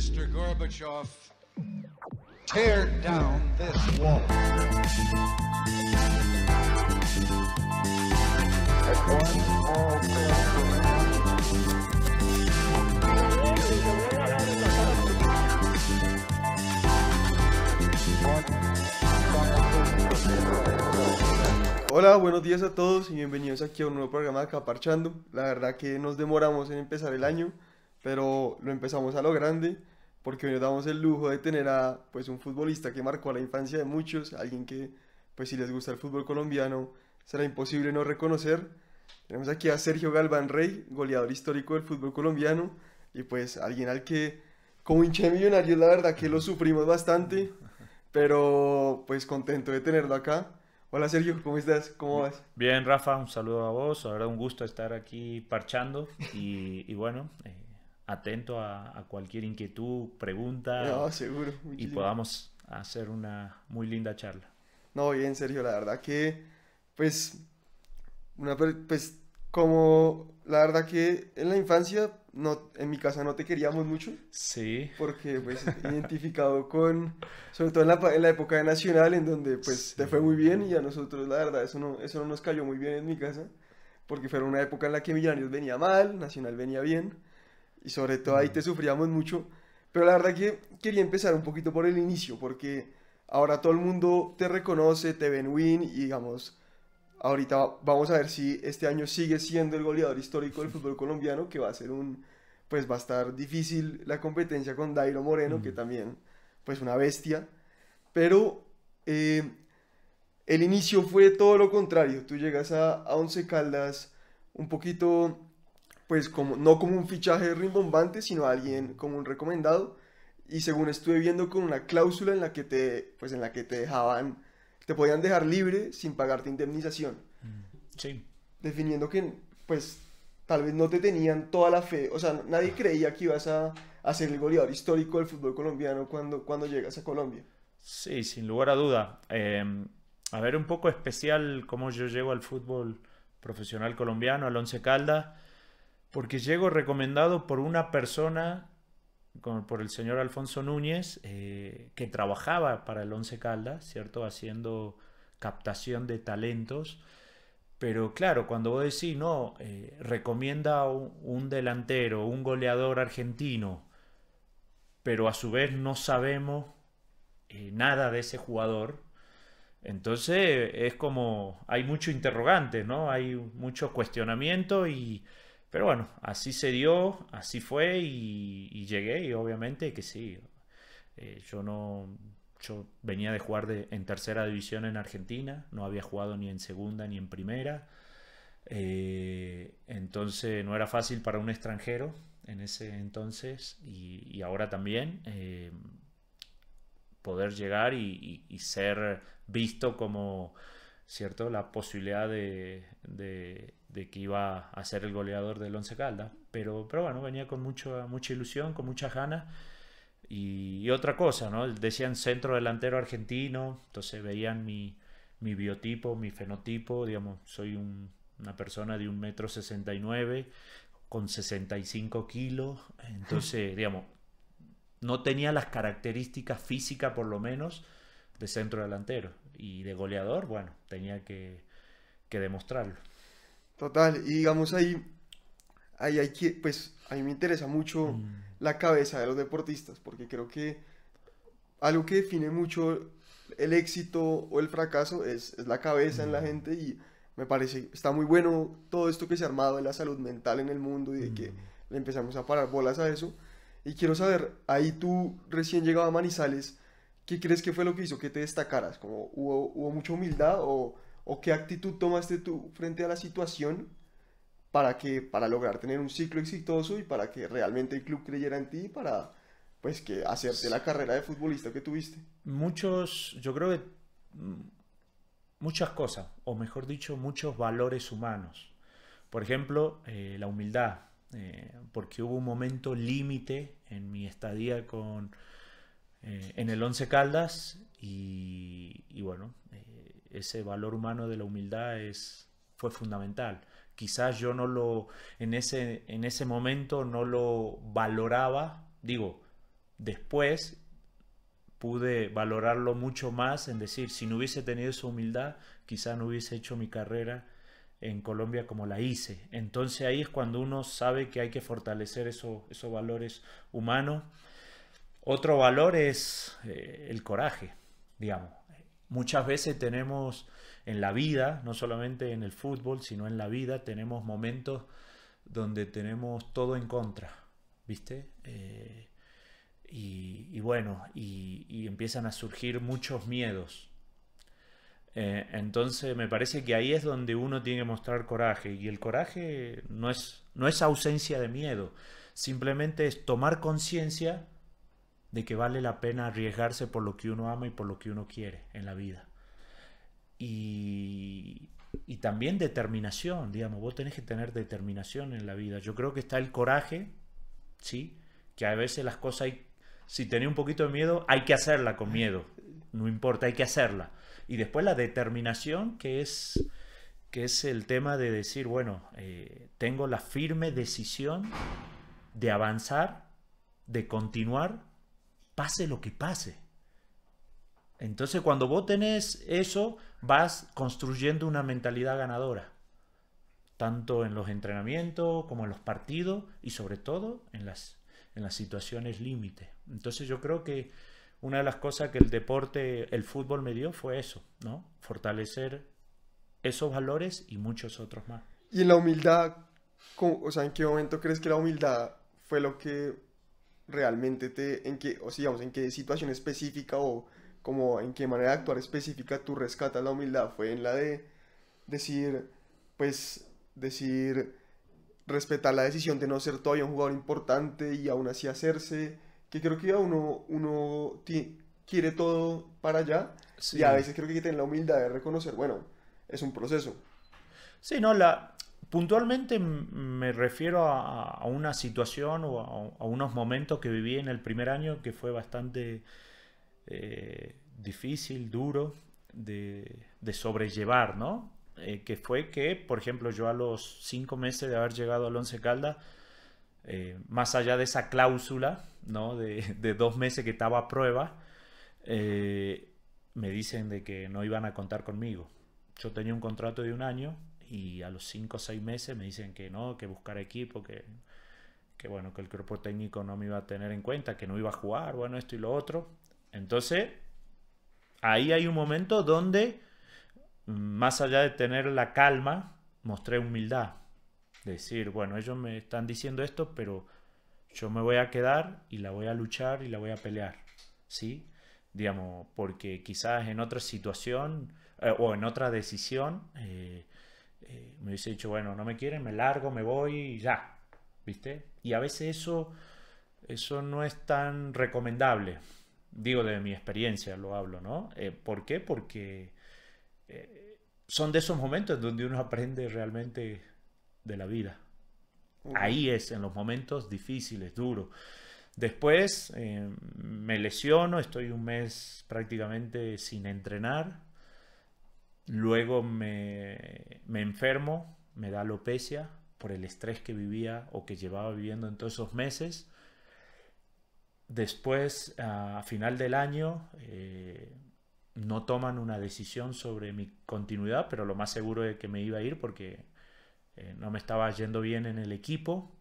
Mr. Gorbachev, tear down this wall. Hola, buenos días a todos y bienvenidos aquí a un nuevo programa de Caparchando. La verdad que nos demoramos en empezar el año, pero lo empezamos a lo grande porque hoy nos damos el lujo de tener a pues un futbolista que marcó la infancia de muchos, alguien que pues si les gusta el fútbol colombiano será imposible no reconocer. Tenemos aquí a Sergio Galván Rey, goleador histórico del fútbol colombiano y pues alguien al que como hincha de Millonarios la verdad que lo sufrimos bastante, pero pues contento de tenerlo acá. Hola Sergio, ¿cómo estás? ¿Cómo vas? Bien, Rafa, un saludo a vos. Ahora un gusto estar aquí parchando y, bueno, eh, atento a, cualquier inquietud, pregunta. No, seguro. Y podamos hacer una muy linda charla. No, bien, Sergio, la verdad que, pues, una, pues, como la verdad que en la infancia, no, en mi casa no te queríamos mucho. Sí. Porque, pues, identificado con, sobre todo en la, época de Nacional, en donde, pues, te fue muy bien y a nosotros, la verdad, eso no, eso no nos cayó muy bien en mi casa. Porque fue una época en la que Millonarios venía mal, Nacional venía bien y sobre todo ahí te sufríamos mucho. Pero la verdad que quería empezar un poquito por el inicio, porque ahora todo el mundo te reconoce, te ven win y digamos, ahorita vamos a ver si este año sigue siendo el goleador histórico del fútbol colombiano, que va a ser un, pues va a estar difícil la competencia con Dairo Moreno, que también, pues una bestia. Pero eh, el inicio fue todo lo contrario, tú llegas a, a Once Caldas un poquito pues como, no como un fichaje rimbombante, sino alguien como un recomendado. Y según estuve viendo con una cláusula en la que te, pues en la que te dejaban, te podían dejar libre sin pagarte indemnización. Mm. Sí. Definiendo que, pues, tal vez no te tenían toda la fe, o sea, nadie creía que ibas a, a ser el goleador histórico del fútbol colombiano cuando, cuando llegas a Colombia. Sí, sin lugar a duda. Em, a ver, un poco especial cómo yo llego al fútbol profesional colombiano, al Once Caldas porque llego recomendado por una persona, por el señor Alfonso Núñez, eh, que trabajaba para el Once Caldas, ¿cierto? Haciendo captación de talentos. Pero claro, cuando vos decís, no, eh, recomienda un, delantero, un goleador argentino, pero a su vez no sabemos eh, nada de ese jugador, entonces es como, hay mucho interrogante, ¿no? Hay mucho cuestionamiento y pero bueno, así se dio, así fue y, llegué y obviamente que sí. Eh, yo no, yo venía de jugar en tercera división en Argentina, no había jugado ni en segunda ni en primera. Eh, entonces no era fácil para un extranjero en ese entonces y, ahora también eh, poder llegar y, ser visto como, ¿cierto? La posibilidad de de que iba a ser el goleador del Once Calda pero, pero bueno, venía con mucho, mucha ilusión, con mucha ganas. Y, otra cosa, ¿no? Decían centro delantero argentino, entonces veían mi, biotipo, mi fenotipo, digamos, soy una persona de un metro sesenta y nueve, con 65 kilos, entonces, digamos, no tenía las características físicas, por lo menos, de centro delantero. Y de goleador, bueno, tenía que, que demostrarlo. Total, y digamos ahí, ahí hay que, pues a mí me interesa mucho mm. la cabeza de los deportistas, porque creo que algo que define mucho el éxito o el fracaso es, la cabeza en la mm. gente y me parece, está muy bueno todo esto que se ha armado de la salud mental en el mundo y de que mm. le empezamos a parar bolas a eso. Y quiero saber, ahí tú recién llegado a Manizales, ¿qué crees que fue lo que hizo que te destacaras? Como, ¿hubo, hubo mucha humildad o o qué actitud tomaste tú frente a la situación para que para lograr tener un ciclo exitoso y para que realmente el club creyera en ti para pues que hacerte la carrera de futbolista que tuviste. Muchos, yo creo que mm, muchas cosas, o mejor dicho, muchos valores humanos. Por ejemplo, eh, la humildad, eh, porque hubo un momento límite en mi estadía con, eh, en el Once Caldas y, y bueno, ese valor humano de la humildad es, fue fundamental. Quizás yo no lo, en ese, en ese momento no lo valoraba, digo, después pude valorarlo mucho más en decir, si no hubiese tenido esa humildad, quizás no hubiese hecho mi carrera en Colombia como la hice. Entonces ahí es cuando uno sabe que hay que fortalecer esos valores humanos. Otro valor es eh, el coraje, digamos. Muchas veces tenemos en la vida, no solamente en el fútbol, sino en la vida, tenemos momentos donde tenemos todo en contra, ¿viste? Eh, y, bueno, y, empiezan a surgir muchos miedos. Eh, entonces me parece que ahí es donde uno tiene que mostrar coraje. Y el coraje no es, no es ausencia de miedo, simplemente es tomar conciencia de que vale la pena arriesgarse por lo que uno ama y por lo que uno quiere en la vida. Y, y también determinación, digamos, vos tenés que tener determinación en la vida. Yo creo que está el coraje, ¿sí? Que a veces las cosas, hay, si tenés un poquito de miedo, hay que hacerla con miedo, no importa, hay que hacerla. Y después la determinación, que es, que es el tema de decir, bueno, eh, tengo la firme decisión de avanzar, de continuar pase lo que pase. Entonces cuando vos tenés eso, vas construyendo una mentalidad ganadora, tanto en los entrenamientos como en los partidos y sobre todo en las, en las situaciones límite. Entonces yo creo que una de las cosas que el deporte, el fútbol me dio fue eso, ¿no? Fortalecer esos valores y muchos otros más. Y en la humildad, o sea, ¿en qué momento crees que la humildad fue lo que realmente te, en qué, o sea, en qué situación específica o como en qué manera de actuar específica tú rescatas la humildad, fue en la de decir, pues, decir, respetar la decisión de no ser todavía un jugador importante y aún así hacerse, que creo que uno, uno quiere todo para allá y a veces creo que hay que tener la humildad de reconocer, bueno, es un proceso. Sí, no, la, puntualmente me refiero a, una situación o a, unos momentos que viví en el primer año que fue bastante eh, difícil, duro de, sobrellevar, ¿no? Eh, que fue que, por ejemplo, yo a los cinco meses de haber llegado al Once Caldas, eh, más allá de esa cláusula, ¿no? De, de dos meses que estaba a prueba, me dicen de que no iban a contar conmigo. Yo tenía un contrato de un año y a los 5 o 6 meses me dicen que no, que buscar equipo, que, que bueno, que el cuerpo técnico no me iba a tener en cuenta, que no iba a jugar, bueno, esto y lo otro. Entonces, ahí hay un momento donde, más allá de tener la calma, mostré humildad. Decir, bueno, ellos me están diciendo esto, pero yo me voy a quedar y la voy a luchar y la voy a pelear. ¿Sí? Digamos, porque quizás en otra situación eh, o en otra decisión eh, eh, me hubiese dicho, bueno, no me quieren, me largo, me voy y ya, ¿viste? Y a veces eso, eso no es tan recomendable, digo de mi experiencia lo hablo, ¿no? Eh, ¿Por qué? Porque eh, son de esos momentos donde uno aprende realmente de la vida. Ahí es, en los momentos difíciles, duros. Después me lesiono, estoy un mes prácticamente sin entrenar Luego me, enfermo, me da alopecia por el estrés que vivía o que llevaba viviendo en todos esos meses. Después, a final del año, eh, no toman una decisión sobre mi continuidad, pero lo más seguro es que me iba a ir porque eh, no me estaba yendo bien en el equipo.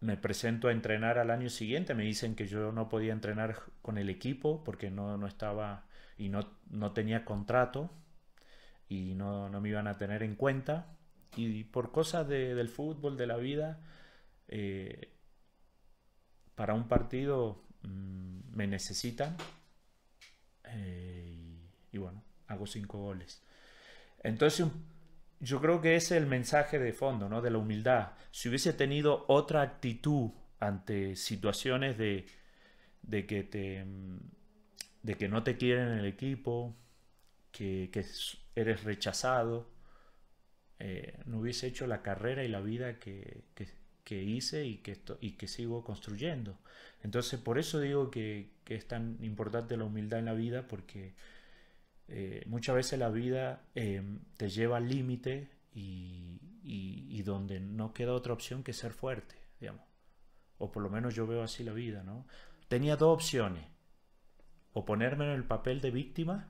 Me presento a entrenar al año siguiente, me dicen que yo no podía entrenar con el equipo porque no, no estaba y no, tenía contrato y no, me iban a tener en cuenta. Y por cosas del fútbol, de la vida, eh, para un partido mm, me necesitan. Eh, y, bueno, hago cinco goles. Entonces, yo creo que ese es el mensaje de fondo, ¿no? De la humildad. Si hubiese tenido otra actitud ante situaciones de que te mm, de que no te quieren en el equipo, que, eres rechazado. Eh, no hubiese hecho la carrera y la vida que, hice y que, esto, y que sigo construyendo. Entonces, por eso digo que, es tan importante la humildad en la vida, porque eh, muchas veces la vida eh, te lleva al límite y, y donde no queda otra opción que ser fuerte, digamos. O por lo menos yo veo así la vida, ¿no? Tenía dos opciones o ponerme en el papel de víctima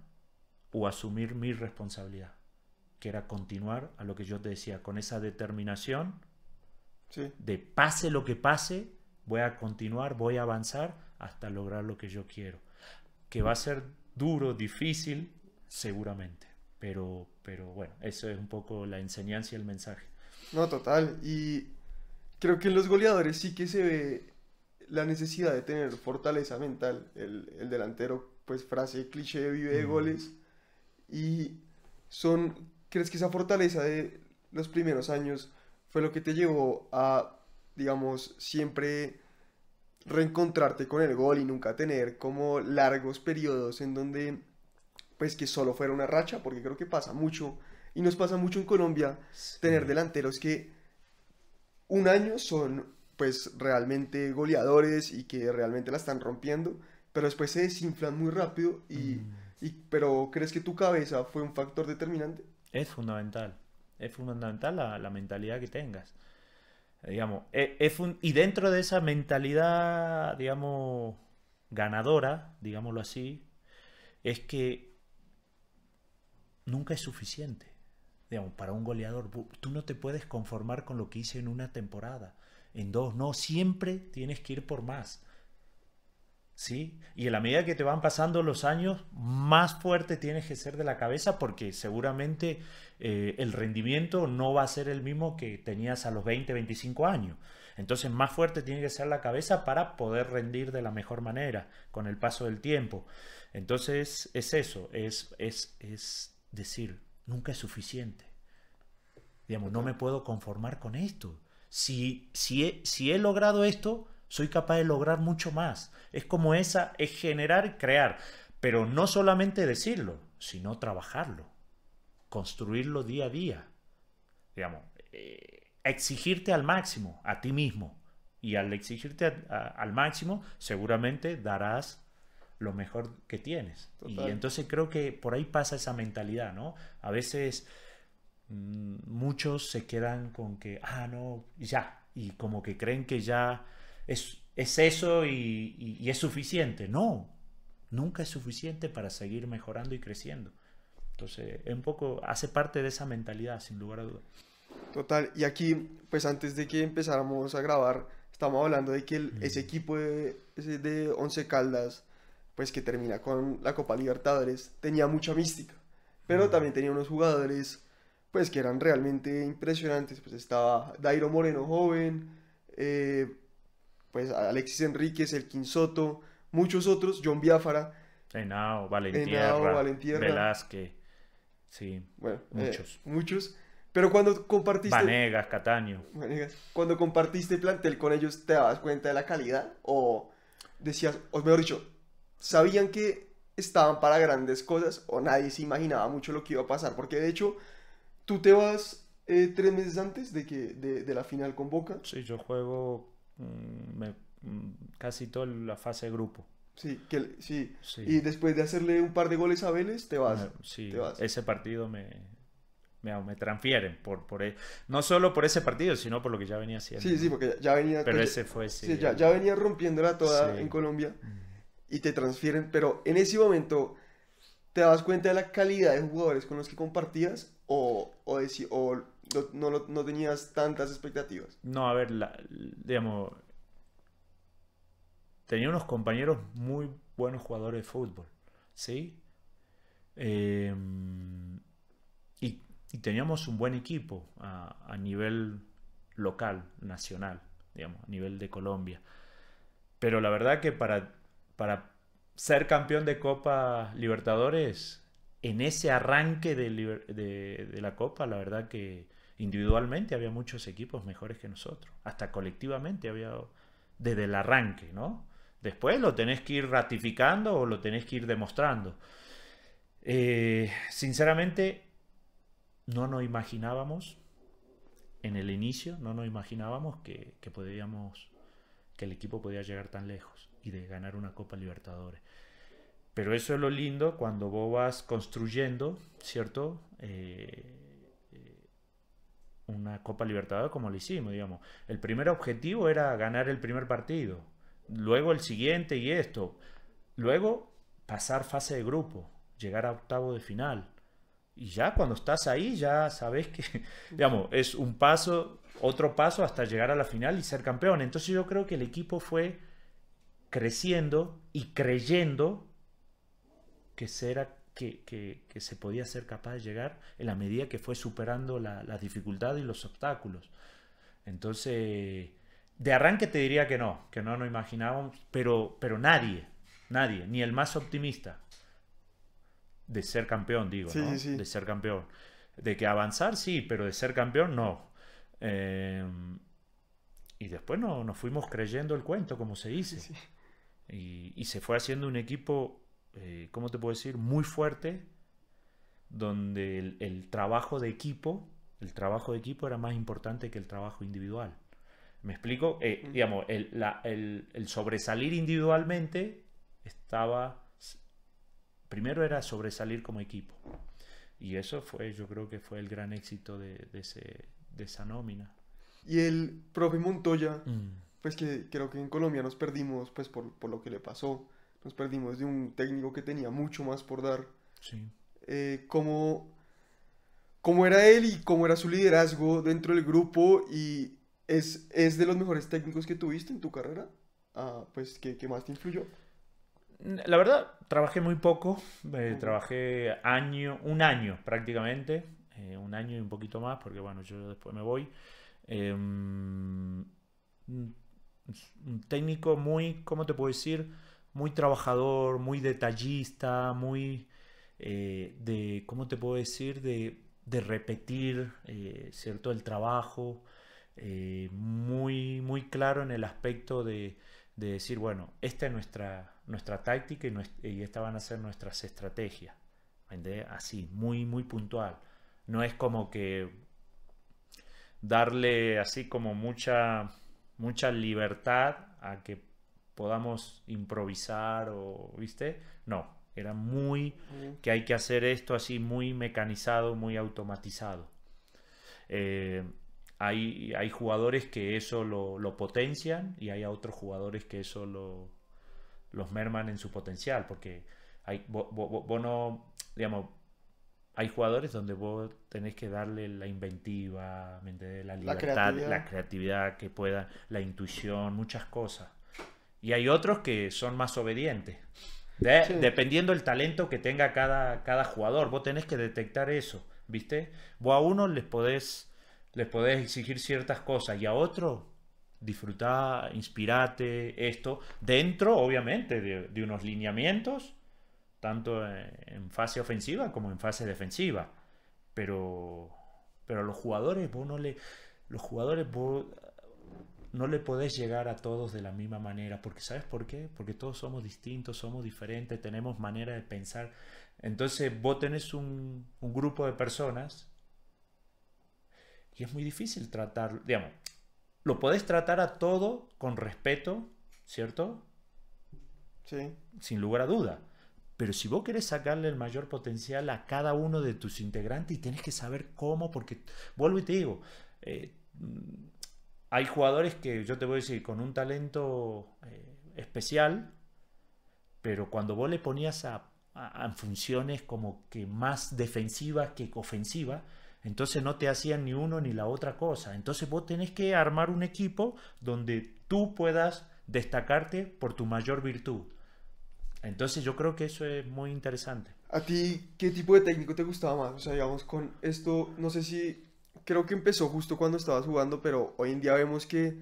o asumir mi responsabilidad, que era continuar a lo que yo te decía, con esa determinación de pase lo que pase, voy a continuar, voy a avanzar hasta lograr lo que yo quiero. Que va a ser duro, difícil, seguramente, pero, pero bueno, eso es un poco la enseñanza y el mensaje. No, total, y creo que en los goleadores sí que se ve la necesidad de tener fortaleza mental. El, el delantero, pues frase cliché, vive de goles. Y son, ¿crees que esa fortaleza de los primeros años fue lo que te llevó a, digamos, siempre reencontrarte con el gol y nunca tener como largos periodos en donde, pues que solo fuera una racha? Porque creo que pasa mucho. Y nos pasa mucho en Colombia tener delanteros que un año son pues realmente goleadores y que realmente la están rompiendo, pero después se desinflan muy rápido mm. y, pero ¿crees que tu cabeza fue un factor determinante? Es fundamental, es fundamental la, la mentalidad que tengas. Digamos, e, y dentro de esa mentalidad, digamos, ganadora, digámoslo así, es que nunca es suficiente. Digamos, para un goleador, tú no te puedes conformar con lo que hice en una temporada en dos, no, siempre tienes que ir por más. ¿Sí? Y en la medida que te van pasando los años, más fuerte tienes que ser de la cabeza porque seguramente eh, el rendimiento no va a ser el mismo que tenías a los 20, 25 años. Entonces más fuerte tiene que ser la cabeza para poder rendir de la mejor manera con el paso del tiempo. Entonces es eso, es, es, es decir, nunca es suficiente. Digamos, no me puedo conformar con esto. Si, si, si he logrado esto, soy capaz de lograr mucho más. Es como esa, es generar, crear, pero no solamente decirlo, sino trabajarlo, construirlo día a día, digamos, eh, exigirte al máximo, a ti mismo, y al exigirte al máximo, seguramente darás lo mejor que tienes. Y entonces creo que por ahí pasa esa mentalidad, ¿no? A veces Mm, muchos se quedan con que, ah, no, ya, y como que creen que ya es, es eso y, es suficiente. No, nunca es suficiente para seguir mejorando y creciendo. Entonces, es un poco, hace parte de esa mentalidad, sin lugar a dudas. Total, y aquí, pues antes de que empezáramos a grabar, estamos hablando de que mm. ese equipo de, Once Caldas, pues que termina con la Copa Libertadores, tenía mucha mística, pero mm. también tenía unos jugadores pues que eran realmente impresionantes. Pues estaba Dairo Moreno joven, eh, pues Alexis Enríquez, el Quinsoto muchos otros, John Biafara. Henao, Valentierra, Velázquez, sí, eh, muchos. muchos. Pero cuando compartiste... Vanegas, Cataño. cuando compartiste plantel con ellos, ¿te dabas cuenta de la calidad? O decías, o mejor dicho, ¿sabían que estaban para grandes cosas o nadie se imaginaba mucho lo que iba a pasar? Porque de hecho, ¿Tú te vas eh, tres meses antes de que de, la final con Boca? Sí, yo juego mm, mm, casi toda la fase de grupo. Sí, sí. Y después de hacerle un par de goles a Vélez, te vas. Ah, sí, ese partido me, me, transfieren. Por, por, e, no solo por ese partido, sino por lo que ya venía haciendo. Sí, sí, porque ya venía. Pero pues, ese fue sí, ya, ya, venía rompiéndola toda en Colombia mm. y te transfieren. Pero en ese momento te das cuenta de la calidad de jugadores con los que compartías o, o, o no, tenías tantas expectativas? No, a ver, digamos, tenía unos compañeros muy buenos jugadores de fútbol, ¿sí? Em, y, teníamos un buen equipo a, nivel local, nacional, digamos, a nivel de Colombia. Pero la verdad que para, para ser campeón de Copa Libertadores en ese arranque de, la Copa, la verdad que individualmente había muchos equipos mejores que nosotros. Hasta colectivamente había, desde el arranque, ¿no? Después lo tenés que ir ratificando o lo tenés que ir demostrando. Eh, sinceramente, no nos imaginábamos en el inicio, no nos imaginábamos que, que que el equipo podía llegar tan lejos y de ganar una Copa Libertadores. Pero eso es lo lindo cuando vos vas construyendo, ¿cierto? Eh, eh, una Copa Libertadores como lo hicimos, digamos. El primer objetivo era ganar el primer partido, luego el siguiente y esto. Luego pasar fase de grupo, llegar a octavo de final. Y ya cuando estás ahí, ya sabes que, digamos, es un paso, otro paso hasta llegar a la final y ser campeón. Entonces yo creo que el equipo fue creciendo y creyendo que se, que, se podía ser capaz de llegar en la medida que fue superando las dificultades y los obstáculos. Entonces, de arranque te diría que no, que no nos imaginábamos, pero, pero nadie, nadie, ni el más optimista de ser campeón, digo, de ser campeón. De que avanzar sí, pero de ser campeón no. Em, y después no, nos fuimos creyendo el cuento, como se dice. y se fue haciendo un equipo eh, ¿cómo te puedo decir? Muy fuerte, donde el, trabajo de equipo, el trabajo de equipo era más importante que el trabajo individual. ¿Me explico? Eh, digamos, el, sobresalir individualmente estaba, primero era sobresalir como equipo. Y eso fue, yo creo que fue el gran éxito de, esa nómina. Y el profe Montoya, mm. pues que creo que en Colombia nos perdimos pues por, por lo que le pasó nos perdimos de un técnico que tenía mucho más por dar. Sí. Eh, cómo, era él y cómo era su liderazgo dentro del grupo y es, de los mejores técnicos que tuviste en tu carrera, ah, pues que, más te influyó. Mm, la verdad, trabajé muy poco, eh, trabajé año, un año prácticamente, eh, un año y un poquito más, porque bueno, yo después me voy. Em, un técnico muy, ¿cómo te puedo decir? muy trabajador, muy detallista, muy eh, de, ¿cómo te puedo decir? De, repetir, eh, ¿cierto? El trabajo, eh, muy, muy claro en el aspecto de, decir, bueno, esta es nuestra, nuestra táctica y, estas van a ser nuestras estrategias. Así, muy, muy puntual. No es como que darle así como mucha, mucha libertad a que podamos improvisar o, ¿viste? No, era muy que hay que hacer esto así muy mecanizado, muy automatizado. Eh, hay, hay, jugadores que eso lo, potencian y hay otros jugadores que eso los merman en su potencial, porque hay, digamos, hay jugadores donde vos tenés que darle la inventiva, la libertad, la creatividad, la creatividad que pueda, la intuición, muchas cosas. Y hay otros que son más obedientes. Dependiendo el talento que tenga cada, cada jugador. Vos tenés que detectar eso, ¿viste? Vos a uno les podés, exigir ciertas cosas y a otro disfrutar, inspirate, esto, dentro, obviamente, de, unos lineamientos, tanto en fase ofensiva como en fase defensiva. Pero, pero a los jugadores, vos no le. Los jugadores, no le podés llegar a todos de la misma manera, porque ¿sabes por qué? Porque todos somos distintos, somos diferentes, tenemos manera de pensar. Entonces vos tenés un, grupo de personas y es muy difícil tratar, digamos, lo podés tratar a todo con respeto, ¿cierto? Sí. Sin lugar a duda. Pero si vos querés sacarle el mayor potencial a cada uno de tus integrantes y tenés que saber cómo, porque vuelvo y te digo, eh, hay jugadores que yo te voy a decir con un talento eh, especial, pero cuando vos le ponías a, funciones como que más defensivas que ofensivas, entonces no te hacían ni uno ni la otra cosa. Entonces vos tenés que armar un equipo donde tú puedas destacarte por tu mayor virtud. Entonces yo creo que eso es muy interesante. ¿A ti qué tipo de técnico te gustaba más? O sea, digamos, con esto, no sé si creo que empezó justo cuando estabas jugando, pero hoy en día vemos que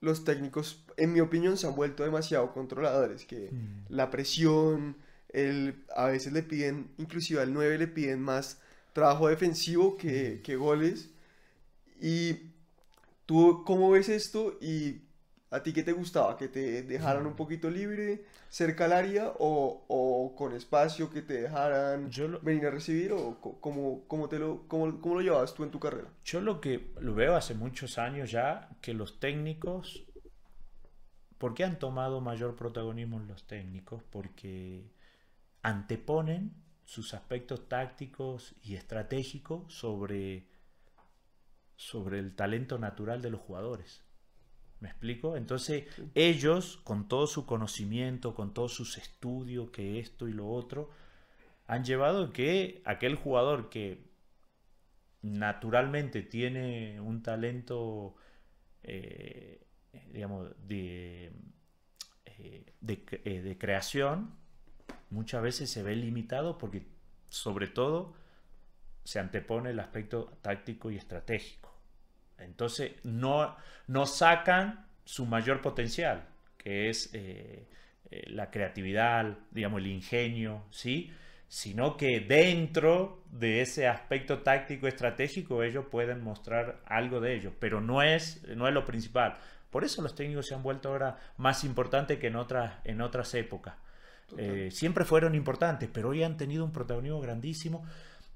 los técnicos, en mi opinión, se han vuelto demasiado controladores, que la presión, el, a veces le piden, inclusive al 9 le piden más trabajo defensivo que, que goles. Y tú, ¿cómo ves esto? ¿Y a ti qué te gustaba? ¿Que te dejaran un mm. poquito libre? cerca al área o, con espacio que te dejaran venir a recibir o cómo, te lo, cómo, llevabas tú en tu carrera? Yo lo que lo veo hace muchos años ya, que los técnicos, ¿por qué han tomado mayor protagonismo los técnicos? Porque anteponen sus aspectos tácticos y estratégicos sobre, sobre el talento natural de los jugadores. ¿Me explico? Entonces ellos, con todo su conocimiento, con todos sus estudios, que esto y lo otro, han llevado que aquel jugador que naturalmente tiene un talento, eh, digamos, eh, eh, de creación, muchas veces se ve limitado porque sobre todo se antepone el aspecto táctico y estratégico. Entonces no, sacan su mayor potencial, que es eh, eh, la creatividad, digamos, el ingenio, ¿sí? sino que dentro de ese aspecto táctico estratégico ellos pueden mostrar algo de ellos, pero no es, no es lo principal. Por eso los técnicos se han vuelto ahora más importantes que en otras, en otras épocas. Eh, siempre fueron importantes, pero hoy han tenido un protagonismo grandísimo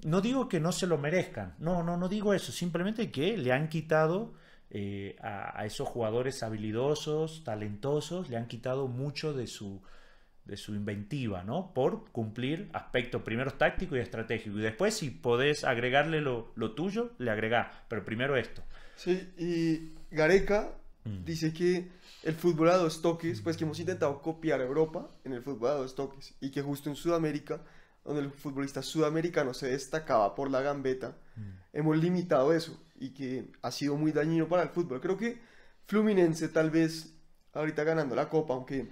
no digo que no se lo merezcan, no, no, no digo eso, simplemente que le han quitado eh, a, esos jugadores habilidosos, talentosos, le han quitado mucho de su, de su inventiva, ¿no? Por cumplir aspectos primero táctico y estratégico. Y después, si podés agregarle lo, lo tuyo, le agregá. pero primero esto. Sí, y Gareca mm. dice que el futbolado de dos toques, pues que mm. hemos intentado copiar a Europa en el fútbol de dos toques y que justo en Sudamérica donde el futbolista sudamericano se destacaba por la gambeta, mm. hemos limitado eso y que ha sido muy dañino para el fútbol. Creo que Fluminense tal vez ahorita ganando la copa, aunque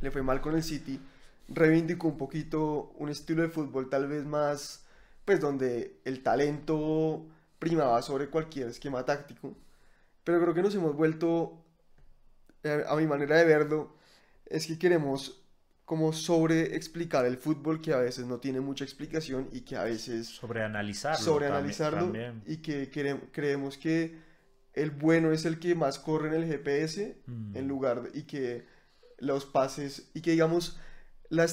le fue mal con el City, reivindicó un poquito un estilo de fútbol tal vez más, pues donde el talento primaba sobre cualquier esquema táctico. Pero creo que nos hemos vuelto, eh, a mi manera de verlo, es que queremos como sobre explicar el fútbol que a veces no tiene mucha explicación y que a veces... Sobreanalizarlo. también, analizarlo y que creemos que el bueno es el que más corre en el GPS mm. en lugar y que los pases y que digamos la,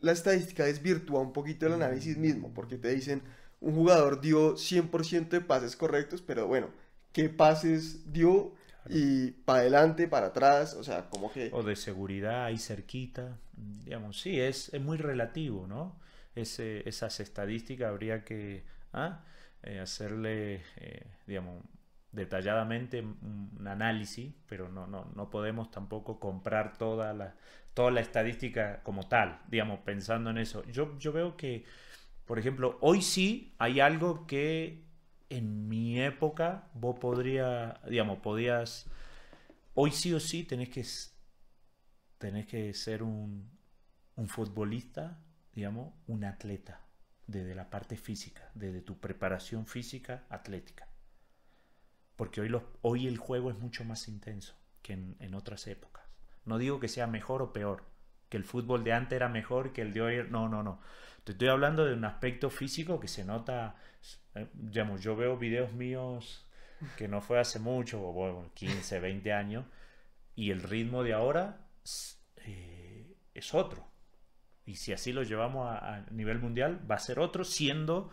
la estadística desvirtúa un poquito el mm. análisis mismo porque te dicen un jugador dio 100% de pases correctos pero bueno, ¿qué pases dio y para adelante, para atrás, o sea, como que... O de seguridad ahí cerquita, digamos, sí, es, es muy relativo, ¿no? Ese, esas estadísticas habría que ah, eh, hacerle, eh, digamos, detalladamente un análisis, pero no, no, no podemos tampoco comprar toda la, toda la estadística como tal, digamos, pensando en eso. Yo, yo veo que, por ejemplo, hoy sí hay algo que en mi época vos podría, digamos, podías, hoy sí o sí tenés que, tenés que ser un, un futbolista, digamos, un atleta, desde la parte física, desde tu preparación física atlética. Porque hoy, hoy el juego es mucho más intenso que en otras épocas. No digo que sea mejor o peor, que el fútbol de antes era mejor que el de hoy. No, no, no. Te estoy hablando de un aspecto físico que se nota. Eh, yo veo videos míos que no fue hace mucho, bueno, 15, 20 años, y el ritmo de ahora eh, es otro. Y si así lo llevamos a, nivel mundial, va a ser otro, siendo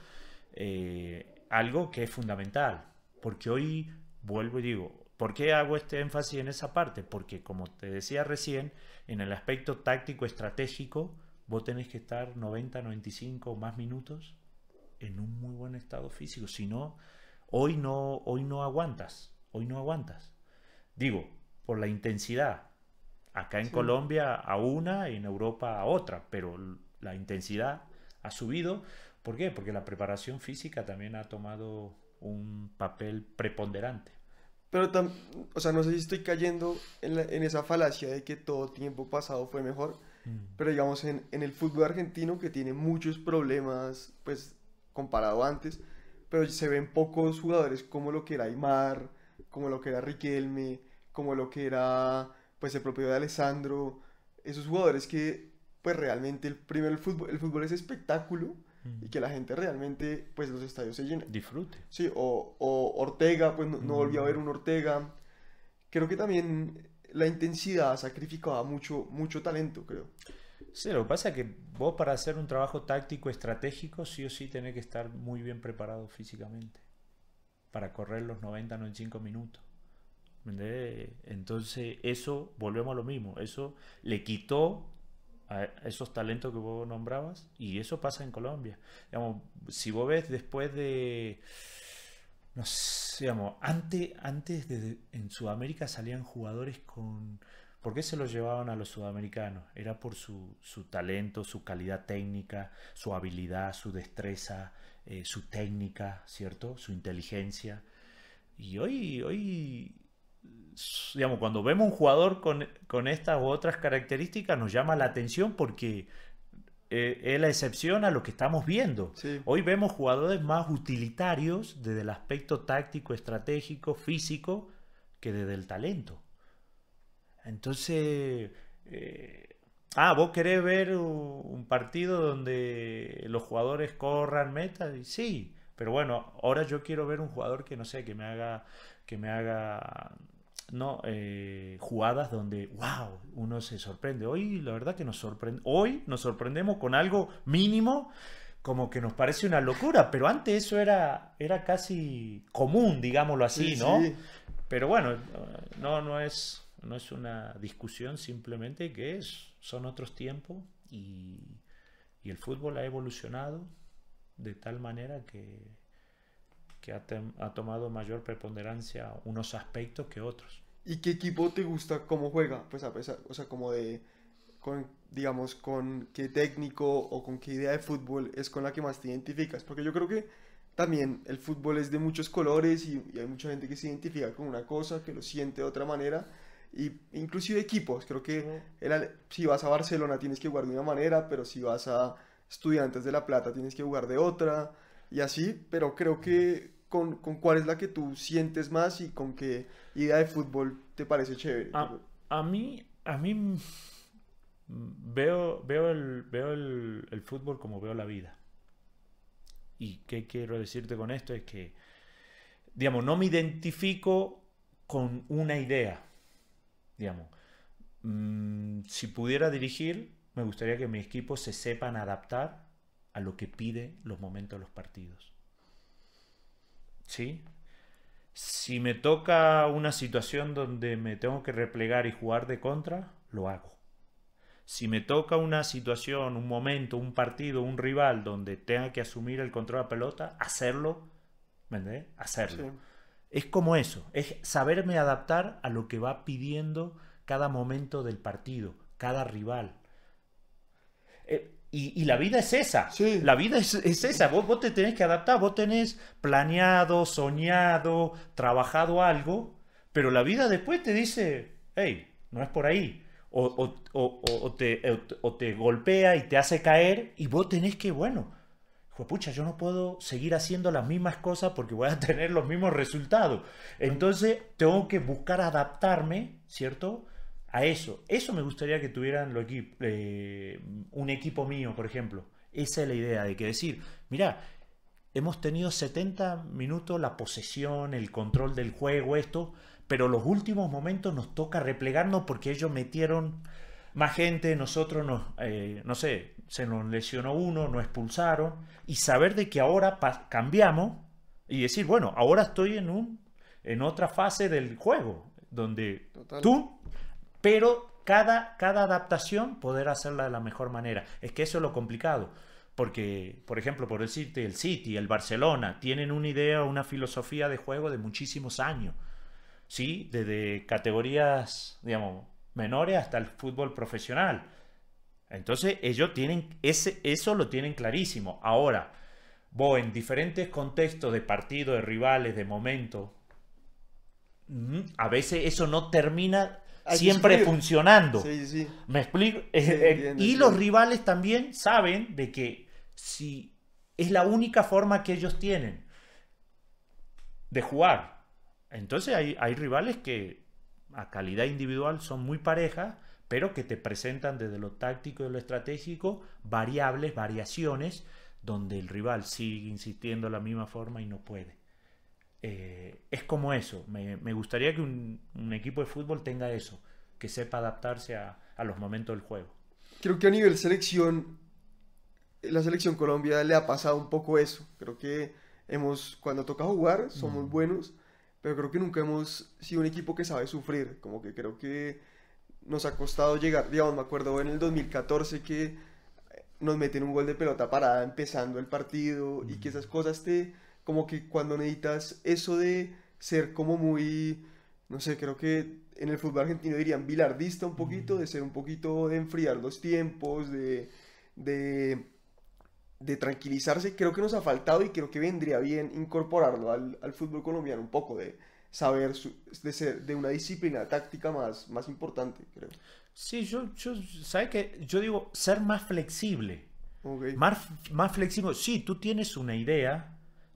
eh, algo que es fundamental. Porque hoy, vuelvo y digo, ¿Por qué hago este énfasis en esa parte? Porque como te decía recién, en el aspecto táctico estratégico, vos tenés que estar 90, 95 o más minutos en un muy buen estado físico, si no hoy no hoy no aguantas, hoy no aguantas. Digo, por la intensidad. Acá en Colombia a una y en Europa a otra, pero la intensidad ha subido. ¿Por qué? Porque la preparación física también ha tomado un papel preponderante. Pero, o sea, no sé si estoy cayendo en, esa falacia de que todo tiempo pasado fue mejor, mm. pero digamos en, en, el fútbol argentino que tiene muchos problemas, pues, comparado antes, pero se ven pocos jugadores como lo que era Aymar, como lo que era Riquelme, como lo que era, pues, el propio de Alessandro, esos jugadores que, pues, realmente el fútbol, el fútbol es espectáculo y que la gente realmente, pues los estadios se llenen. Disfrute. Sí, o, Ortega, pues no, volvió volví a ver un Ortega. Creo que también la intensidad sacrificaba mucho, mucho talento, creo. Sí, lo que pasa es que vos para hacer un trabajo táctico estratégico sí o sí tenés que estar muy bien preparado físicamente para correr los 90, 95 minutos. Entonces eso, volvemos a lo mismo, eso le quitó a esos talentos que vos nombrabas y eso pasa en Colombia. Digamos, si vos ves después de, no sé, digamos, antes, antes de, en Sudamérica salían jugadores con... ¿Por qué se los llevaban a los sudamericanos? Era por su, su talento, su calidad técnica, su habilidad, su destreza, eh, su técnica, ¿cierto? Su inteligencia. Y hoy, hoy digamos, cuando vemos un jugador con, estas u otras características, nos llama la atención porque eh, es la excepción a lo que estamos viendo. Hoy vemos jugadores más utilitarios desde el aspecto táctico, estratégico, físico, que desde el talento. Entonces, eh, ah, vos querés ver un partido donde los jugadores corran metas, y sí, pero bueno, ahora yo quiero ver un jugador que no sé, que me haga, que me haga ¿no? Eh, jugadas donde, wow, uno se sorprende. Hoy, la verdad que nos sorprende. Hoy nos sorprendemos con algo mínimo, como que nos parece una locura, pero antes eso era, era casi común, digámoslo así, ¿no? Pero bueno, no, no, es, no es una discusión, simplemente que es, son otros tiempos y el fútbol ha evolucionado de tal manera que que ha, tomado mayor preponderancia unos aspectos que otros. ¿Y qué equipo te gusta cómo juega? Pues a pesar, o sea, como de, con, digamos, con qué técnico o con qué idea de fútbol es con la que más te identificas. Porque yo creo que también el fútbol es de muchos colores y, hay mucha gente que se identifica con una cosa, que lo siente de otra manera. Y inclusive equipos, creo que si vas a Barcelona tienes que jugar de una manera, pero si vas a Estudiantes de La Plata tienes que jugar de otra y así, pero creo que con, cuál es la que tú sientes más y con qué idea de fútbol te parece chévere. Ah, a, mí, a mí veo, veo, el, veo el, fútbol como veo la vida. ¿Y qué quiero decirte con esto? Es que, digamos, no me identifico con una idea. Digamos, mm, si pudiera dirigir, me gustaría que mi equipo se sepan adaptar a lo que pide los momentos de los partidos. ¿sí? Si me toca una situación donde me tengo que replegar y jugar de contra, lo hago. Si me toca una situación, un momento, un partido, un rival donde tenga que asumir el control de la pelota, hacerlo, ¿me Hacerlo. Es como eso, es saberme adaptar a lo que va pidiendo cada momento del partido, cada rival. Eh, y, la vida es esa. La vida es, es esa. Vos, vos, te tenés que adaptar. Vos tenés planeado, soñado, trabajado algo. Pero la vida después te dice, hey, no es por ahí. O, te, te, golpea y te hace caer. Y vos tenés que, bueno, pucha, yo no puedo seguir haciendo las mismas cosas porque voy a tener los mismos resultados. Entonces tengo que buscar adaptarme, ¿cierto? a eso. Eso me gustaría que tuvieran eh, un equipo mío, por ejemplo. Esa es la idea, de que decir, mira, hemos tenido 70 minutos la posesión, el control del juego, esto, pero los últimos momentos nos toca replegarnos porque ellos metieron más gente, nosotros nos, eh, no sé, se nos lesionó uno, nos expulsaron, y saber de que ahora cambiamos y decir, bueno, ahora estoy en, un, en otra fase del juego, donde tú pero cada, cada adaptación poder hacerla de la mejor manera. Es que eso es lo complicado porque, por ejemplo, por decirte, el City, el Barcelona, tienen una idea, una filosofía de juego de muchísimos años, ¿sí? Desde categorías, digamos, menores hasta el fútbol profesional. Entonces, ellos tienen, ese, eso lo tienen clarísimo. Ahora, en diferentes contextos de partido, de rivales, de momento, mm, a veces eso no termina siempre funcionando. Me explico. Eh, eh, y los rivales también saben de que si es la única forma que ellos tienen de jugar. Entonces hay, hay rivales que a calidad individual son muy parejas, pero que te presentan desde lo táctico y lo estratégico variables, variaciones, donde el rival sigue insistiendo de la misma forma y no puede. Eh, es como eso. Me, me gustaría que un, equipo de fútbol tenga eso, que sepa adaptarse a, a los momentos del juego. Creo que a nivel selección, la selección Colombia le ha pasado un poco eso. Creo que hemos, cuando toca jugar, somos mm. buenos, pero creo que nunca hemos sido un equipo que sabe sufrir. Como que creo que nos ha costado llegar. Digamos, me acuerdo en el 2014 que nos meten un gol de pelota parada empezando el partido y que mm. esas cosas te como que cuando necesitas eso de ser como muy, no sé, creo que en el fútbol argentino dirían bilardista un poquito, de ser un poquito, de enfriar los tiempos, de, de, tranquilizarse, creo que nos ha faltado y creo que vendría bien incorporarlo al, fútbol colombiano un poco, de saber, de, ser, de una disciplina táctica más, más importante, creo. Sí, yo, yo ¿sabes qué? Yo digo ser más flexible. Más, más flexible. Sí, tú tienes una idea,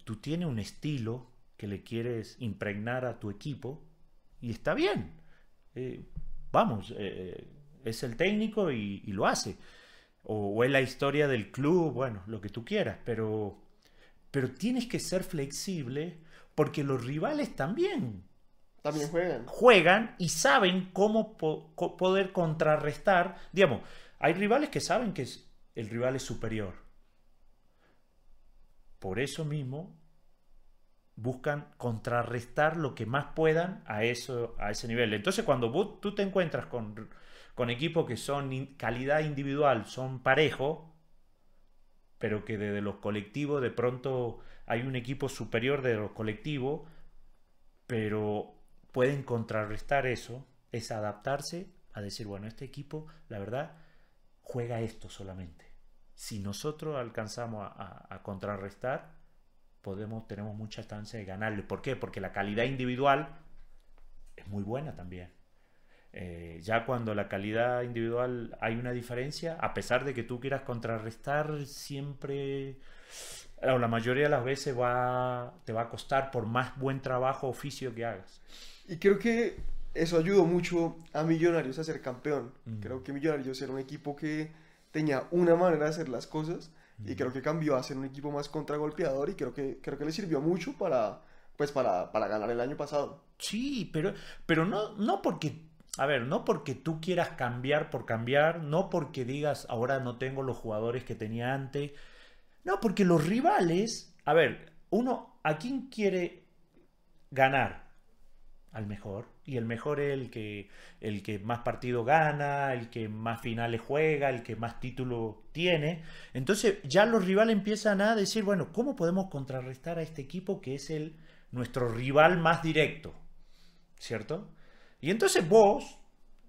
tú tienes un estilo que le quieres impregnar a tu equipo y está bien. Eh, vamos, eh, eh, es el técnico y, lo hace. O, es la historia del club, bueno, lo que tú quieras, pero, pero tienes que ser flexible porque los rivales también. También juegan. Juegan y saben cómo poder contrarrestar. Digamos, hay rivales que saben que el rival es superior. Por eso mismo buscan contrarrestar lo que más puedan a, eso, a ese nivel. Entonces, cuando tú te encuentras con, equipos que son calidad individual, son parejos, pero que desde los colectivos de pronto hay un equipo superior de los colectivos, pero pueden contrarrestar eso, es adaptarse a decir, bueno, este equipo, la verdad, juega esto solamente. Si nosotros alcanzamos a contrarrestar, tenemos mucha chance de ganarle. ¿Por qué? Porque la calidad individual es muy buena también. Eh, ya cuando la calidad individual hay una diferencia, a pesar de que tú quieras contrarrestar, siempre o la mayoría de las veces va, te va a costar por más buen trabajo oficio que hagas. Y creo que eso ayudó mucho a Millonarios a ser campeón. Creo que Millonarios era un equipo que tenía una manera de hacer las cosas y creo que cambió a ser un equipo más contragolpeador y creo que, creo que le sirvió mucho para, pues para, ganar el año pasado. Sí, pero, pero no, no porque a ver, no porque tú quieras cambiar por cambiar, no porque digas ahora no tengo los jugadores que tenía antes, no porque los rivales, a ver, uno, ¿a quién quiere ganar? Al mejor y el mejor es el que, el que más partido gana, el que más finales juega, el que más título tiene. Entonces ya los rivales empiezan a decir, bueno, ¿cómo podemos contrarrestar a este equipo que es el, nuestro rival más directo? ¿Cierto? Y entonces vos,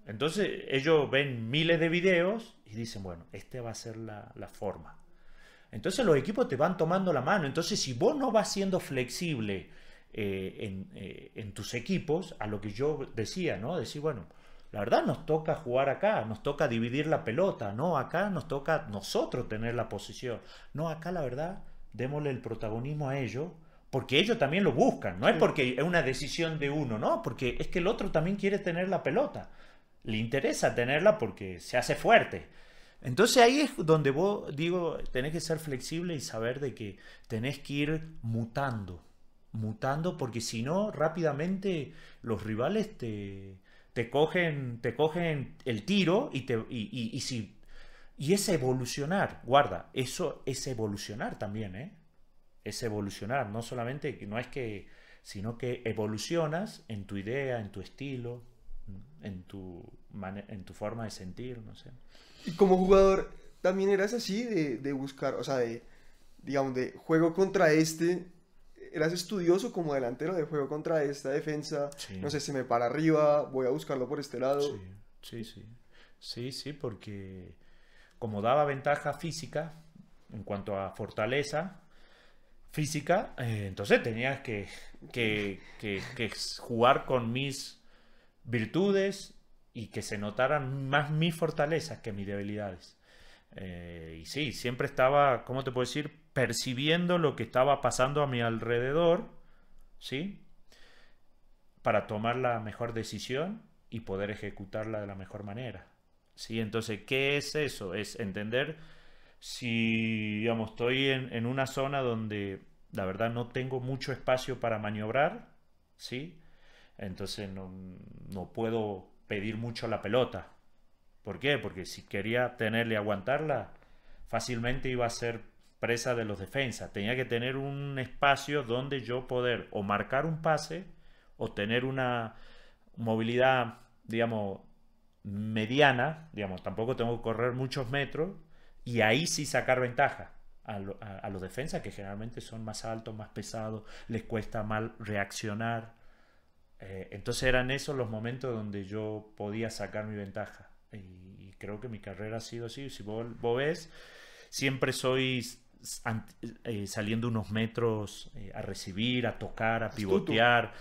entonces ellos ven miles de videos y dicen, bueno, esta va a ser la, la forma. Entonces los equipos te van tomando la mano. Entonces si vos no vas siendo flexible, eh, eh, en, tus equipos a lo que yo decía, ¿no? Decir, bueno, la verdad nos toca jugar acá, nos toca dividir la pelota, ¿no? Acá nos toca nosotros tener la posición. No, acá la verdad, démosle el protagonismo a ellos, porque ellos también lo buscan, no es porque es una decisión de uno, ¿no? Porque es que el otro también quiere tener la pelota. Le interesa tenerla porque se hace fuerte. Entonces ahí es donde vos digo, tenés que ser flexible y saber de que tenés que ir mutando, mutando, porque si no, rápidamente los rivales te, te, cogen, te cogen el tiro y, te, y, y, si, y es evolucionar, guarda, eso es evolucionar también, ¿eh? Es evolucionar, no solamente, no es que, sino que evolucionas en tu idea, en tu estilo, en tu, en tu forma de sentir, no sé. Y como jugador, también eras así de, buscar, o sea, de, digamos, de juego contra este eras estudioso como delantero de juego contra esta defensa. No sé, si me para arriba, voy a buscarlo por este lado. Sí, sí, sí. Sí, porque como daba ventaja física en cuanto a fortaleza física, eh, entonces tenías que, jugar con mis virtudes y que se notaran más mis fortalezas que mis debilidades. Eh, y sí, siempre estaba, ¿cómo te puedo decir? percibiendo lo que estaba pasando a mi alrededor, ¿sí? Para tomar la mejor decisión y poder ejecutarla de la mejor manera. ¿Sí? Entonces, ¿qué es eso? Es entender si, digamos, estoy en, una zona donde la verdad no tengo mucho espacio para maniobrar, ¿sí? Entonces no, puedo pedir mucho la pelota. ¿Por qué? Porque si quería tenerle aguantarla, fácilmente iba a ser presa de los defensas. Tenía que tener un espacio donde yo poder o marcar un pase o tener una movilidad, digamos, mediana, digamos, tampoco tengo que correr muchos metros y ahí sí sacar ventaja. A, los defensas que generalmente son más altos, más pesados, les cuesta mal reaccionar. Eh, entonces eran esos los momentos donde yo podía sacar mi ventaja. Y, creo que mi carrera ha sido así. Si vos ves, siempre sois eh, saliendo unos metros eh, a recibir, a tocar, a pivotear,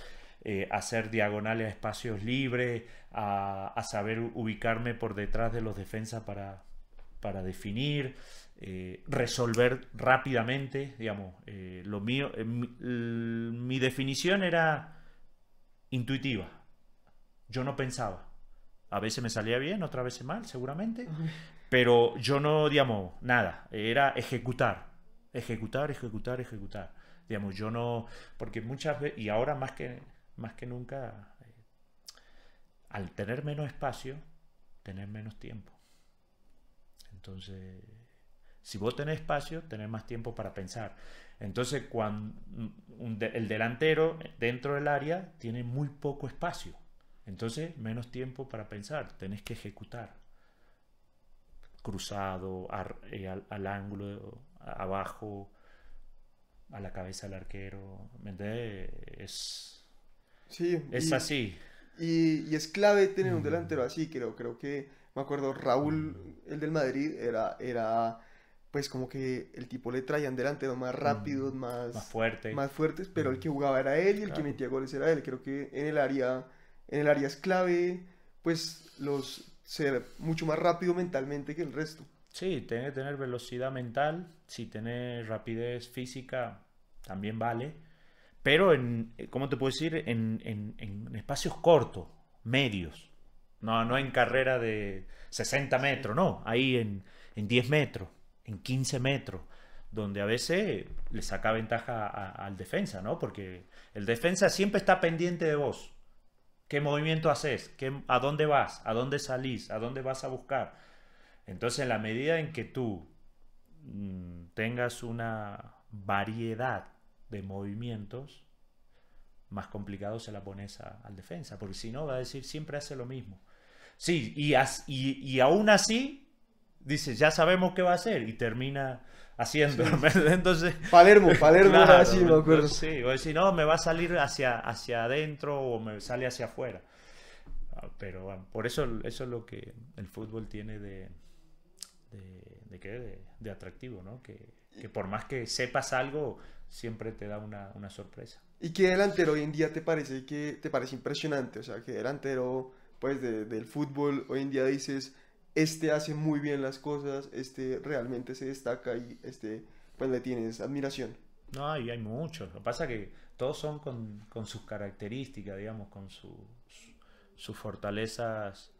eh, a hacer diagonales a espacios libres, a, saber ubicarme por detrás de los defensas para, para definir, resolver rápidamente, digamos, lo mío, mi, mi definición era intuitiva, yo no pensaba. A veces me salía bien, otras veces mal, seguramente. Pero yo no, digamos, nada. Era ejecutar ejecutar, ejecutar, ejecutar. Digamos, yo no, porque muchas veces, y ahora más que, más que nunca, eh, al tener menos espacio, tener menos tiempo. Entonces, si vos tenés espacio, tenés más tiempo para pensar. Entonces, cuando el delantero dentro del área tiene muy poco espacio. Entonces, menos tiempo para pensar, tenés que ejecutar. Cruzado, eh, al, al ángulo, abajo, a la cabeza del arquero. ¿Me entiendes? Es, sí, es así. Y, es clave tener un delantero así, creo, creo que, me acuerdo, Raúl, el del Madrid, era, era pues como que el tipo le traían delanteros más rápidos, más, más, fuerte. más fuertes, pero el que jugaba era él y el que metía goles era él. Creo que en el área, en el área es clave, pues los ser mucho más rápido mentalmente que el resto. Sí, tiene que tener velocidad mental, si tener rapidez física también vale, pero en, eh, ¿cómo te puedo decir? En, en, espacios cortos, medios, no, no en carrera de 60 metros, no, ahí en, en 10 metros, en 15 metros, donde a veces le saca ventaja al defensa, ¿no? Porque el defensa siempre está pendiente de vos. ¿Qué movimiento haces? ¿A dónde vas? ¿A dónde salís? ¿A dónde vas a buscar? Entonces, en la medida en que tú mm, tengas una variedad de movimientos, más complicado se la pones al defensa, porque si no va a decir siempre hace lo mismo. Sí, y, y, aún así, dice, ya sabemos qué va a hacer, y termina haciendo. Entonces, Palermo, Palermo así, me acuerdo. Sí, o si no, me va a salir hacia, hacia adentro o me sale hacia afuera. Ah, pero bueno, por eso, eso es lo que el fútbol tiene de, de, de, atractivo, ¿no? Que, por más que sepas algo, siempre te da una, sorpresa. ¿Y qué delantero hoy en día te parece que te parece impresionante? O sea, que delantero, pues, del fútbol, hoy en día dices, este hace muy bien las cosas, este realmente se destaca y este, pues, le tienes admiración. No, y hay muchos. Lo que pasa es que todos son con, sus características, digamos, con sus fortalezas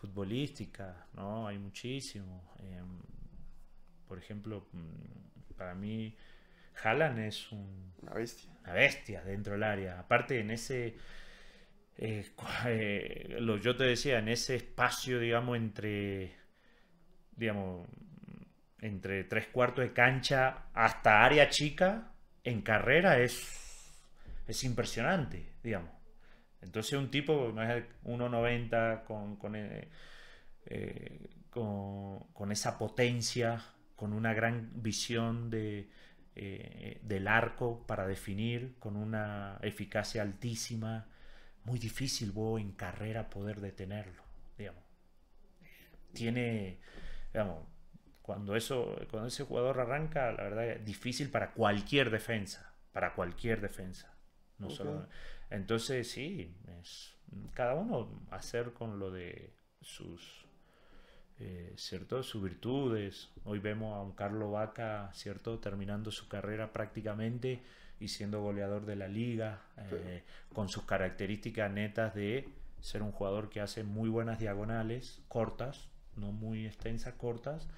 futbolística, ¿no? Hay muchísimo. Em, por ejemplo, mm, para mí, Haaland es una bestia. bestia dentro del área. Aparte, en ese. Eh, eh, lo yo te decía, en ese espacio, digamos, entre. Digamos. Entre tres cuartos de cancha hasta área chica. En carrera es. Es impresionante, digamos. Entonces un tipo, 1,90 con, eh, eh, con, con, esa potencia, con una gran visión eh, del arco para definir, con una eficacia altísima, muy difícil en carrera poder detenerlo, Tiene, cuando, eso, cuando ese jugador arranca, la verdad es difícil para cualquier defensa, para cualquier defensa. No Entonces, sí, es cada uno hacer con lo de sus, eh, virtudes. Hoy vemos a un Carlos Vaca, ¿cierto? Terminando su carrera prácticamente y siendo goleador de la liga, eh, con sus características netas de ser un jugador que hace muy buenas diagonales, cortas, no muy extensas, cortas,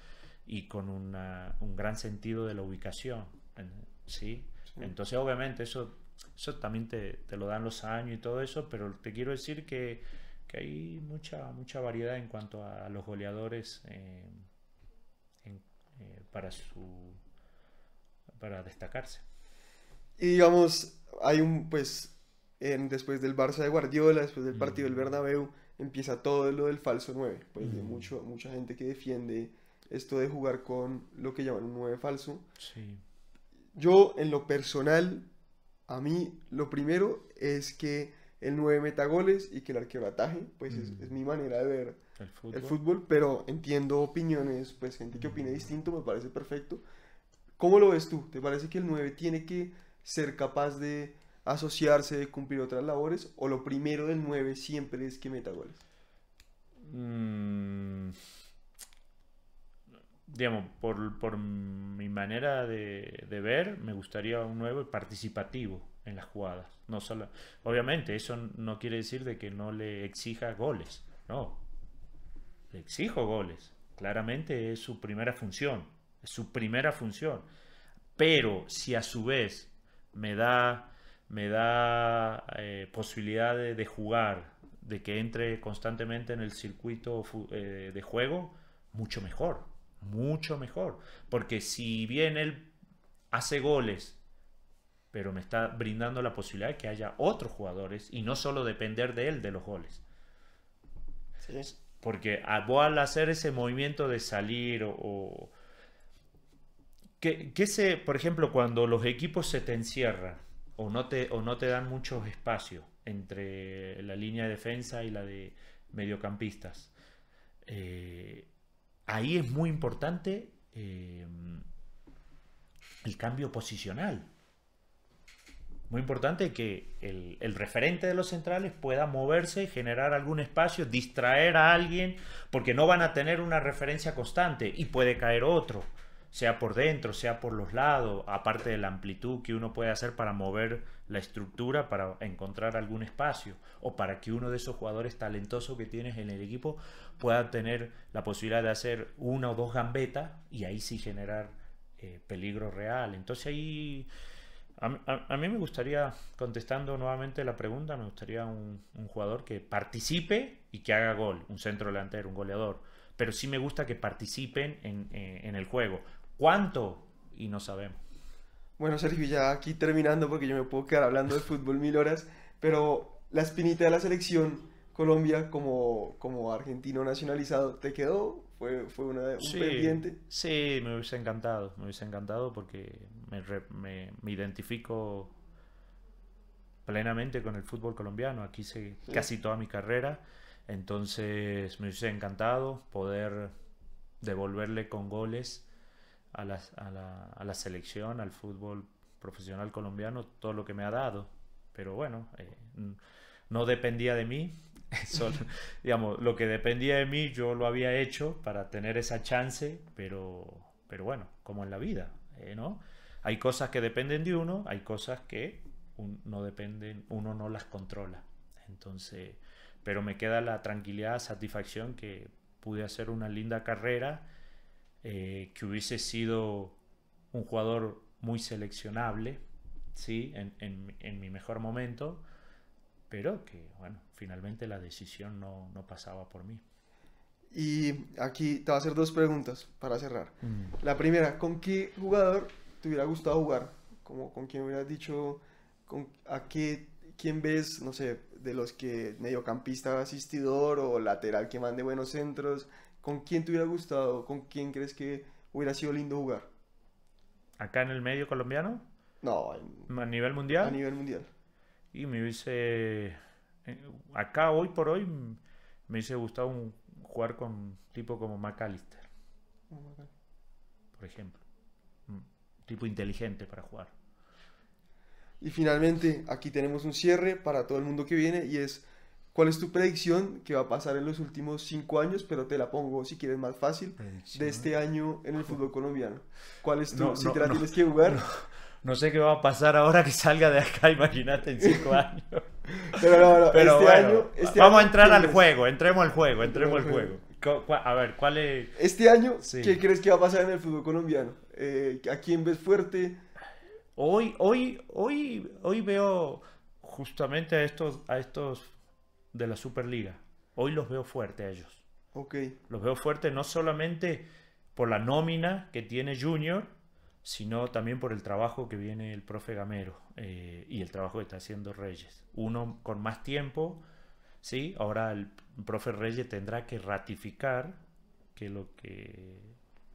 y con un gran sentido de la ubicación. ¿sí? Entonces, obviamente, eso eso también te, lo dan los años y todo eso, pero te quiero decir que, que hay mucha, mucha variedad en cuanto a, los goleadores eh, eh, para, su, para destacarse. Y digamos, hay un, pues, en, después del Barça de Guardiola, después del partido del Bernabéu, empieza todo lo del falso 9, pues mucho, mucha gente que defiende esto de jugar con lo que llaman un 9 falso. Yo, en lo personal, a mí lo primero es que el 9 meta goles y que el arquero ataje, pues mm. es, mi manera de ver el fútbol. pero entiendo opiniones, pues gente que opine mm. distinto me parece perfecto. ¿Cómo lo ves tú? ¿Te parece que el 9 tiene que ser capaz de asociarse, de cumplir otras labores? ¿O lo primero del 9 siempre es que meta goles? Mm digamos, por, por mi manera de, ver, me gustaría un nuevo participativo en las jugadas. No solo, obviamente, eso no quiere decir de que no le exija goles, no. Le exijo goles. Claramente es su primera función, es su primera función. Pero si a su vez me da, me da eh, posibilidad de, jugar, de que entre constantemente en el circuito eh, de juego, mucho mejor mucho mejor. Porque si bien él hace goles, pero me está brindando la posibilidad de que haya otros jugadores y no solo depender de él de los goles. Porque al hacer ese movimiento de salir o... que, se, por ejemplo, cuando los equipos se te encierran o no te, o no te dan mucho espacio entre la línea de defensa y la de mediocampistas, eh, ahí es muy importante em, el cambio posicional. Muy importante que el, el, referente de los centrales pueda moverse, generar algún espacio, distraer a alguien, porque no van a tener una referencia constante y puede caer otro sea por dentro, sea por los lados, aparte de la amplitud que uno puede hacer para mover la estructura, para encontrar algún espacio, o para que uno de esos jugadores talentosos que tienes en el equipo pueda tener la posibilidad de hacer una o dos gambetas y ahí sí generar eh, peligro real. Entonces ahí... A, mí me gustaría, contestando nuevamente la pregunta, me gustaría un, jugador que participe y que haga gol, un centro delantero, un goleador. Pero sí me gusta que participen en eh, el juego. ¿Cuánto? Y no sabemos. Bueno, Sergio, ya aquí terminando porque yo me puedo quedar hablando de fútbol mil horas, pero la espinita de la selección Colombia como, como argentino nacionalizado, ¿te quedó? ¿Fue, fue una, un sí, pendiente? Sí, me hubiese encantado, me hubiese encantado porque me, me, identifico plenamente con el fútbol colombiano, aquí se, casi toda mi carrera, entonces me hubiese encantado poder devolverle con goles a la, selección, al fútbol profesional colombiano, todo lo que me ha dado. Pero bueno, eh, no dependía de mí. digamos, lo que dependía de mí yo lo había hecho para tener esa chance, pero, pero bueno, como en la vida, eh, Hay cosas que dependen de uno, hay cosas que no dependen, uno no las controla. Entonces, pero me queda la tranquilidad, satisfacción que pude hacer una linda carrera eh, que hubiese sido un jugador muy seleccionable, ¿sí? En, mi mejor momento, pero que, bueno, finalmente la decisión no, pasaba por mí. Y aquí te voy a hacer dos preguntas para cerrar. Mm. La primera, ¿con qué jugador te hubiera gustado jugar? Como con quien hubieras dicho, ¿a qué, quién ves, no sé, de los que mediocampista asistidor o lateral que mande buenos centros? ¿Con quién te hubiera gustado? ¿Con quién crees que hubiera sido lindo jugar? ¿Acá en el medio colombiano? No, a nivel mundial. A nivel mundial. Y me hubiese. Eh, acá hoy por hoy me hubiese gustado jugar con tipo como McAllister. por ejemplo. Un mm, tipo inteligente para jugar. Y finalmente, aquí tenemos un cierre para todo el mundo que viene y es ¿Cuál es tu predicción que va a pasar en los últimos cinco años? Pero te la pongo, si quieres, más fácil, de este año en el fútbol colombiano. ¿Cuál es tu, no, si te la tienes que jugar? No, sé qué va a pasar ahora que salga de acá, imagínate, en cinco años. pero, pero este año, este vamos a entrar al juego, entremos al juego, entremos al juego. A ver, ¿cuál es...? Este año, ¿qué crees que va a pasar en el fútbol colombiano? Eh, ¿A quién ves fuerte? Hoy, hoy, hoy, hoy veo justamente a estos, a estos de la Superliga. Hoy los veo fuertes a ellos. ok Los veo fuertes no solamente por la nómina que tiene Junior, sino también por el trabajo que viene el profe Gamero eh, y el trabajo que está haciendo Reyes. Uno con más tiempo, ¿sí? Ahora el profe Reyes tendrá que ratificar que lo que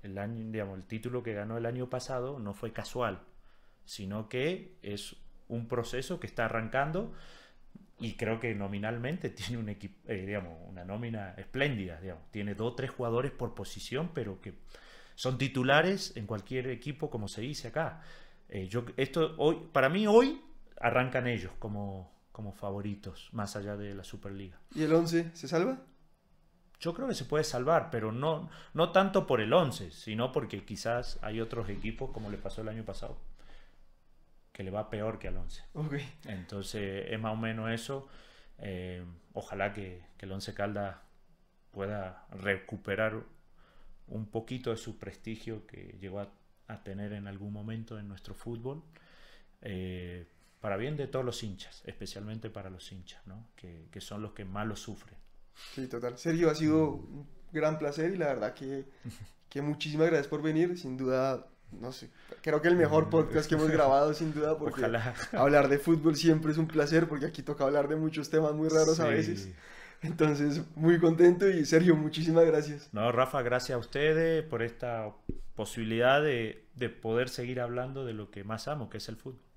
el año, el título que ganó el año pasado no fue casual, sino que es un proceso que está arrancando y creo que nominalmente tiene un equipo, eh, una nómina espléndida, digamos. Tiene dos o tres jugadores por posición, pero que son titulares en cualquier equipo, como se dice acá. Eh, yo, esto hoy, para mí hoy arrancan ellos como, como favoritos, más allá de la Superliga. ¿Y el 11 se salva? Yo creo que se puede salvar, pero no, no tanto por el 11, sino porque quizás hay otros equipos, como le pasó el año pasado, que le va peor que al 11. Entonces es más o menos eso. Eh, ojalá que, el Once Caldas pueda recuperar un poquito de su prestigio que llegó a, tener en algún momento en nuestro fútbol, eh, para bien de todos los hinchas, especialmente para los hinchas, ¿no? que, que son los que más lo sufren. Sí, total. Sergio, ha sido un gran placer y la verdad que, que muchísimas gracias por venir. Sin duda no sé, creo que el mejor mm, podcast que hemos grabado sin duda porque hablar de fútbol siempre es un placer porque aquí toca hablar de muchos temas muy raros a veces. Entonces, muy contento y Sergio, muchísimas gracias. No, Rafa, gracias a ustedes por esta posibilidad de, de poder seguir hablando de lo que más amo, que es el fútbol.